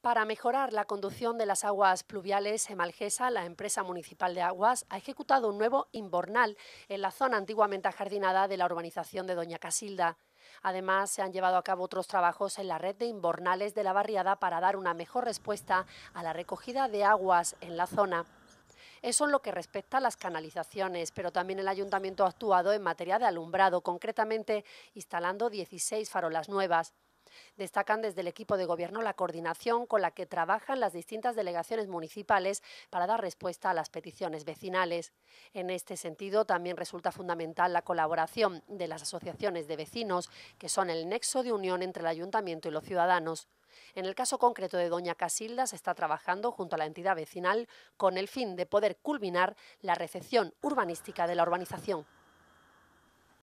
Para mejorar la conducción de las aguas pluviales, Emalgesa, la empresa municipal de aguas, ha ejecutado un nuevo inbornal en la zona antiguamente ajardinada de la urbanización de Doña Casilda. Además, se han llevado a cabo otros trabajos en la red de inbornales de la barriada para dar una mejor respuesta a la recogida de aguas en la zona. Eso en lo que respecta a las canalizaciones, pero también el ayuntamiento ha actuado en materia de alumbrado, concretamente instalando 16 farolas nuevas. Destacan desde el equipo de gobierno la coordinación con la que trabajan las distintas delegaciones municipales para dar respuesta a las peticiones vecinales. En este sentido, también resulta fundamental la colaboración de las asociaciones de vecinos, que son el nexo de unión entre el ayuntamiento y los ciudadanos. En el caso concreto de Doña Casilda se está trabajando junto a la entidad vecinal con el fin de poder culminar la recepción urbanística de la urbanización.